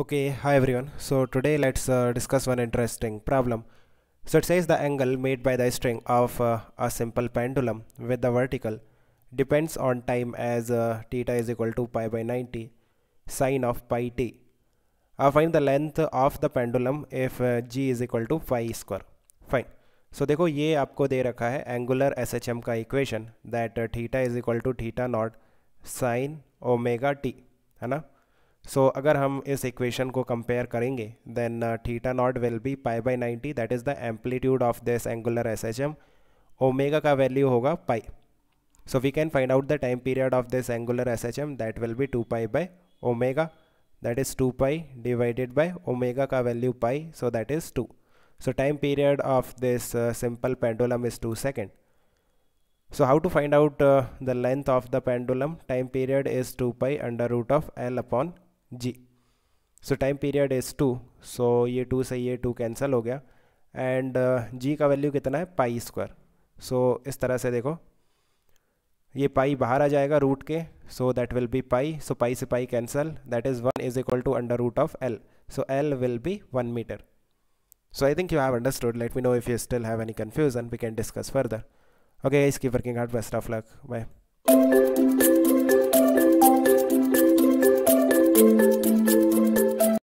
Okay, hi everyone. So today let's uh, discuss one interesting problem. So it says the angle made by the string of uh, a simple pendulum with the vertical depends on time as uh, theta is equal to pi by 90 sine of pi t. I find the length of the pendulum if uh, g is equal to pi square. Fine. so, देखो ये आपको दे रखा है angular SHM का equation that uh, theta is equal to theta naught sine omega t. है ना सो so, अगर हम इस इक्वेशन को कंपेयर करेंगे then theta naught will be pi by ninety that is the amplitude of this angular S H M omega का value होगा pi so we can find out the time period of this angular S H M that will be two pi by omega that is two pi divided by omega का value pi so that is two so time period of this uh, simple pendulum is 2 second so how to find out uh, the length of the pendulum time period is 2 pi under root of l upon g so time period is two so ये two से ये two cancel हो गया and g uh, का वैल्यू कितना है pi square so इस तरह से देखो ये पाई बाहर आ जाएगा रूट के so that will be pi so pi से pi cancel that is one is equal to under root of L so L will be one metre so I think you have understood let me know if you still have any confusion we can discuss further okay इसकी working hard best of luck bye